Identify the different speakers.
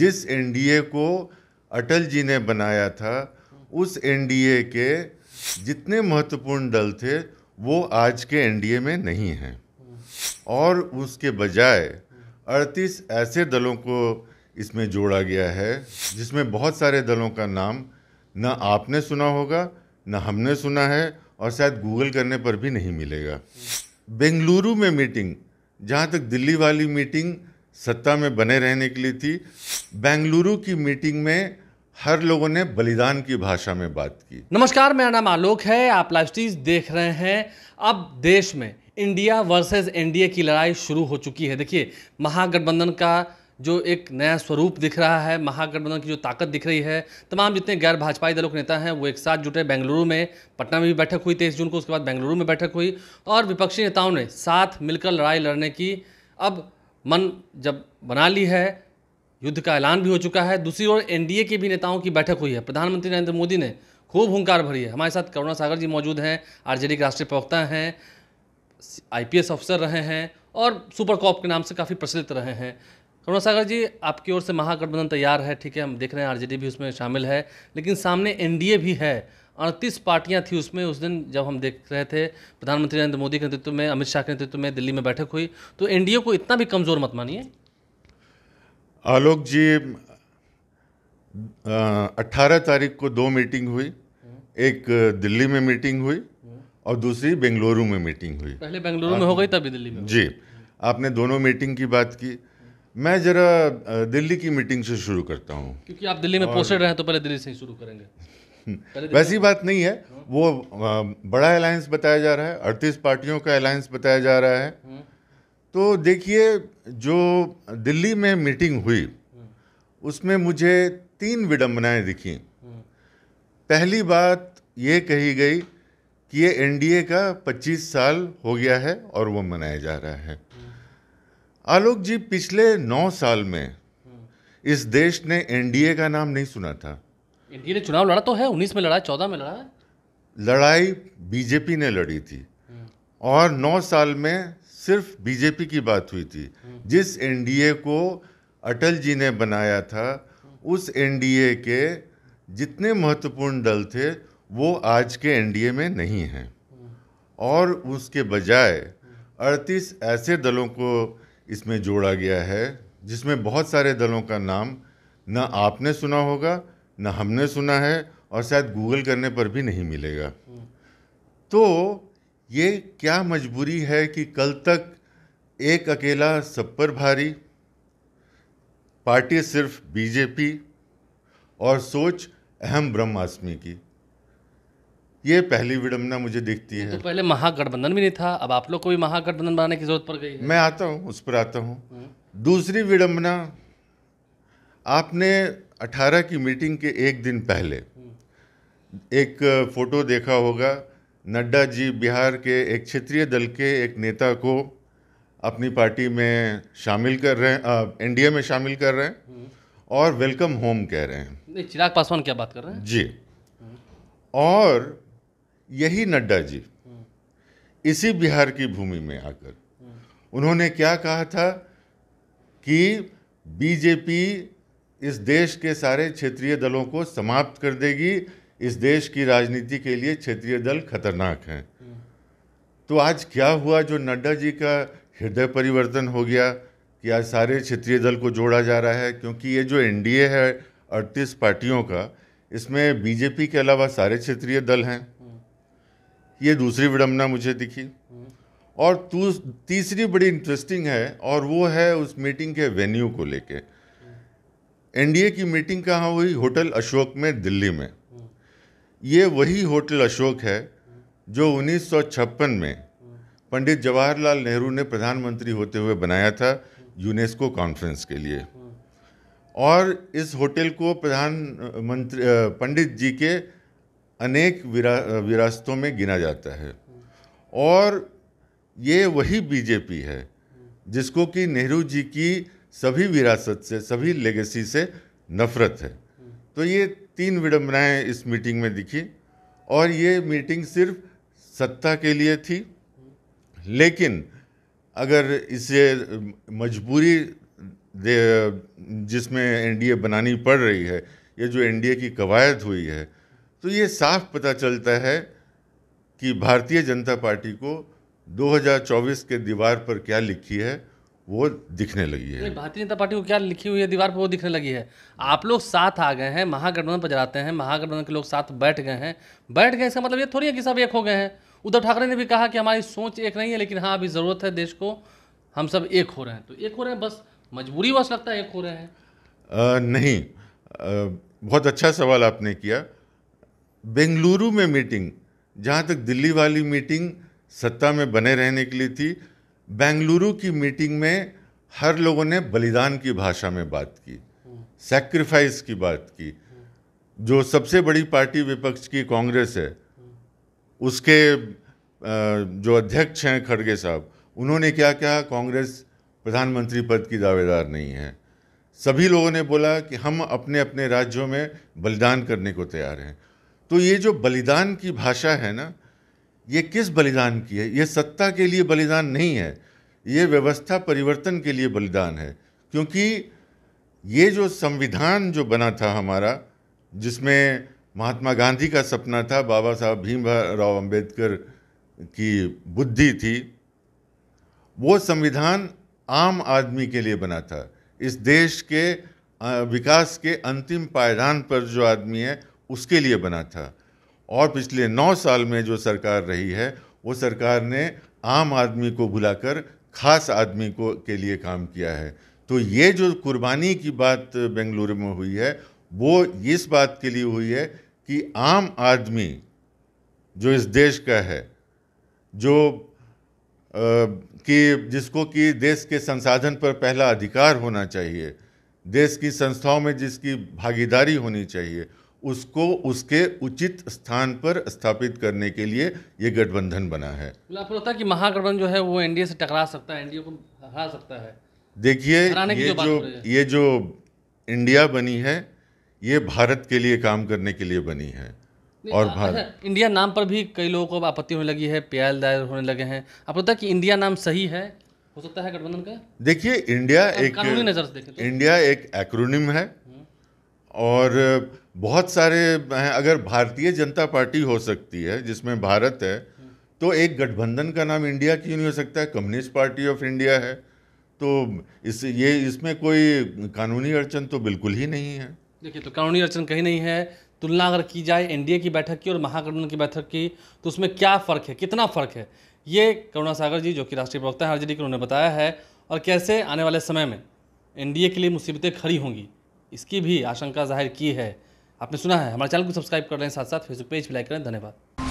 Speaker 1: जिस एनडीए को अटल जी ने बनाया था उस एनडीए के जितने महत्वपूर्ण दल थे वो आज के एनडीए में नहीं हैं और उसके बजाय 38 ऐसे दलों को इसमें जोड़ा गया है जिसमें बहुत सारे दलों का नाम ना आपने सुना होगा ना हमने सुना है और शायद गूगल करने पर भी नहीं मिलेगा बेंगलुरु में मीटिंग जहाँ तक दिल्ली वाली मीटिंग सत्ता में बने रहने के लिए थी बेंगलुरु की मीटिंग में हर लोगों ने बलिदान की भाषा में बात की
Speaker 2: नमस्कार मेरा नाम आलोक है आप लाइव स्टीज देख रहे हैं अब देश में इंडिया वर्सेस एनडीए की लड़ाई शुरू हो चुकी है देखिए महागठबंधन का जो एक नया स्वरूप दिख रहा है महागठबंधन की जो ताकत दिख रही है तमाम जितने गैर भाजपाई दलों के नेता हैं वो एक साथ जुटे बेंगलुरु में पटना में भी बैठक हुई तेईस जून को उसके बाद बेंगलुरु में बैठक हुई और विपक्षी नेताओं ने साथ मिलकर लड़ाई लड़ने की अब मन जब बना ली है युद्ध का ऐलान भी हो चुका है दूसरी ओर एनडीए के भी नेताओं की बैठक हुई है प्रधानमंत्री नरेंद्र मोदी ने खूब हुंकार भरी है हमारे साथ करुणा सागर जी मौजूद हैं आरजेडी के राष्ट्रीय प्रवक्ता हैं आईपीएस अफसर रहे हैं और सुपर कॉप के नाम से काफ़ी प्रचलित रहे हैं करुणा सागर जी आपकी ओर से महागठबंधन तैयार है ठीक है हम देख रहे हैं आरजेडी भी उसमें शामिल है लेकिन सामने एनडीए भी है अड़तीस पार्टियां थी उसमें उस दिन जब हम देख रहे थे प्रधानमंत्री नरेंद्र मोदी के नेतृत्व में अमित शाह के नेतृत्व में दिल्ली में बैठक हुई तो एनडीए को इतना भी कमज़ोर मत मानिए
Speaker 1: आलोक जी अट्ठारह तारीख को दो मीटिंग हुई एक दिल्ली में मीटिंग हुई और दूसरी बेंगलुरु में मीटिंग हुई पहले बेंगलुरु में हो गई तभी दिल्ली में जी आपने दोनों मीटिंग की बात की मैं ज़रा दिल्ली की मीटिंग से शुरू करता हूँ
Speaker 2: क्योंकि आप दिल्ली में पोस्टेड रहे तो पहले दिल्ली से ही शुरू करेंगे वैसी
Speaker 1: बात नहीं है वो बड़ा अलायंस बताया जा रहा है अड़तीस पार्टियों का अलायंस बताया जा रहा है तो देखिए जो दिल्ली में मीटिंग हुई उसमें मुझे तीन विडंबनाएं दिखी पहली बात ये कही गई कि ये एनडीए का 25 साल हो गया है और वो मनाया जा रहा है आलोक जी पिछले नौ साल में इस देश ने एनडीए का नाम नहीं सुना था
Speaker 2: एनडीए ने चुनाव लड़ा तो है उन्नीस में लड़ा चौदह में लड़ा है
Speaker 1: लड़ाई बीजेपी ने लड़ी थी और नौ साल में सिर्फ बीजेपी की बात हुई थी जिस एनडीए को अटल जी ने बनाया था उस एनडीए के जितने महत्वपूर्ण दल थे वो आज के एनडीए में नहीं हैं और उसके बजाय 38 ऐसे दलों को इसमें जोड़ा गया है जिसमें बहुत सारे दलों का नाम ना आपने सुना होगा ना हमने सुना है और शायद गूगल करने पर भी नहीं मिलेगा तो ये क्या मजबूरी है कि कल तक एक अकेला सब पर भारी पार्टी सिर्फ बीजेपी और सोच अहम ब्रह्मास्मी की ये पहली विडम्बना मुझे दिखती तो है तो
Speaker 2: पहले महागठबंधन भी नहीं था अब आप लोग को भी महागठबंधन बनाने की जरूरत पड़ गई मैं आता
Speaker 1: हूँ उस पर आता हूँ हम्म। दूसरी विडम्बना आपने 2018 की मीटिंग के एक दिन पहले एक फ़ोटो देखा होगा नड्डा जी बिहार के एक क्षेत्रीय दल के एक नेता को अपनी पार्टी में शामिल कर रहे हैं एनडीए में शामिल कर रहे हैं और वेलकम होम कह रहे हैं
Speaker 2: चिराग पासवान क्या बात कर रहे हैं
Speaker 1: जी और यही नड्डा जी इसी बिहार की भूमि में आकर उन्होंने क्या कहा था कि बीजेपी इस देश के सारे क्षेत्रीय दलों को समाप्त कर देगी इस देश की राजनीति के लिए क्षेत्रीय दल खतरनाक हैं तो आज क्या हुआ जो नड्डा जी का हृदय परिवर्तन हो गया कि आज सारे क्षेत्रीय दल को जोड़ा जा रहा है क्योंकि ये जो एनडीए है अड़तीस पार्टियों का इसमें बीजेपी के अलावा सारे क्षेत्रीय दल हैं ये दूसरी विडम्बना मुझे दिखी और तीसरी बड़ी इंटरेस्टिंग है और वो है उस मीटिंग के वेन्यू को लेके एनडीए की मीटिंग कहाँ हुई होटल अशोक में दिल्ली में ये वही होटल अशोक है जो उन्नीस में पंडित जवाहरलाल नेहरू ने प्रधानमंत्री होते हुए बनाया था यूनेस्को कॉन्फ्रेंस के लिए और इस होटल को प्रधानमंत्री पंडित जी के अनेक विरा विरासतों में गिना जाता है और ये वही बीजेपी है जिसको कि नेहरू जी की सभी विरासत से सभी लेगेसी से नफरत है तो ये तीन विडम्बनाएँ इस मीटिंग में दिखी और ये मीटिंग सिर्फ सत्ता के लिए थी लेकिन अगर इसे मजबूरी जिसमें एनडीए बनानी पड़ रही है ये जो एनडीए की कवायद हुई है तो ये साफ पता चलता है कि भारतीय जनता पार्टी को 2024 के दीवार पर क्या लिखी है वो दिखने लगी है
Speaker 2: भारतीय जनता पार्टी को क्या लिखी हुई है दीवार पर वो दिखने लगी है आप लोग साथ आ गए हैं महागठबंधन पर जाते हैं महागठबंधन के लोग साथ बैठ गए हैं बैठ गए इसका मतलब ये थोड़ी है कि सब एक हो गए हैं उद्धव ठाकरे ने भी कहा कि हमारी सोच एक नहीं है लेकिन हाँ अभी ज़रूरत है देश को हम सब एक हो रहे हैं तो एक हो रहे हैं बस मजबूरी बस लगता है एक हो रहे
Speaker 1: हैं नहीं बहुत अच्छा सवाल आपने किया बेंगलुरु में मीटिंग जहाँ तक दिल्ली वाली मीटिंग सत्ता में बने रहने के लिए थी बेंगलुरु की मीटिंग में हर लोगों ने बलिदान की भाषा में बात की सेक्रीफाइस की बात की जो सबसे बड़ी पार्टी विपक्ष की कांग्रेस है उसके जो अध्यक्ष हैं खड़गे साहब उन्होंने क्या कहा कांग्रेस प्रधानमंत्री पद की दावेदार नहीं है सभी लोगों ने बोला कि हम अपने अपने राज्यों में बलिदान करने को तैयार हैं तो ये जो बलिदान की भाषा है ना ये किस बलिदान की है ये सत्ता के लिए बलिदान नहीं है ये व्यवस्था परिवर्तन के लिए बलिदान है क्योंकि ये जो संविधान जो बना था हमारा जिसमें महात्मा गांधी का सपना था बाबा साहब भीम राव अम्बेडकर की बुद्धि थी वो संविधान आम आदमी के लिए बना था इस देश के विकास के अंतिम पायदान पर जो आदमी है उसके लिए बना था और पिछले नौ साल में जो सरकार रही है वो सरकार ने आम आदमी को भुलाकर खास आदमी को के लिए काम किया है तो ये जो कुर्बानी की बात बेंगलुरु में हुई है वो इस बात के लिए हुई है कि आम आदमी जो इस देश का है जो आ, कि जिसको कि देश के संसाधन पर पहला अधिकार होना चाहिए देश की संस्थाओं में जिसकी भागीदारी होनी चाहिए उसको उसके उचित स्थान पर स्थापित करने के लिए ये गठबंधन बना है
Speaker 2: आपको लगता है कि महागठबंधन जो है वो एनडीए से टकरा सकता है एनडीए को हरा सकता है
Speaker 1: देखिए ये जो ये जो इंडिया बनी है ये भारत के लिए काम करने के लिए बनी है और भारत
Speaker 2: अच्छा, इंडिया नाम पर भी कई लोगों को आपत्ति होने लगी है प्याल दायर होने लगे हैं आपको लगता है कि इंडिया नाम सही है हो सकता है गठबंधन का
Speaker 1: देखिए इंडिया एक नज़र से इंडिया एक एक्रोनिम है हम्म। और बहुत सारे हैं अगर भारतीय जनता पार्टी हो सकती है जिसमें भारत है तो एक गठबंधन का नाम इंडिया क्यों नहीं हो सकता है कम्युनिस्ट पार्टी ऑफ इंडिया है तो इस ये इसमें कोई कानूनी अड़चन तो बिल्कुल ही नहीं
Speaker 2: है देखिए तो कानूनी अड़चन कहीं नहीं है तुलना अगर की जाए एनडीए की बैठक की और महागठबंधन की बैठक की तो उसमें क्या फ़र्क है कितना फ़र्क है ये करुणा सागर जी जो कि राष्ट्रीय प्रवक्ता हैं आरजेडी के उन्होंने बताया है और कैसे आने वाले समय में एनडीए के लिए मुसीबतें खड़ी होंगी इसकी भी आशंका जाहिर की है आपने सुना है हमारे चैनल को सब्सक्राइब कर रहे हैं साथ साथ फेसबुक पेज भी लाइक करें धन्यवाद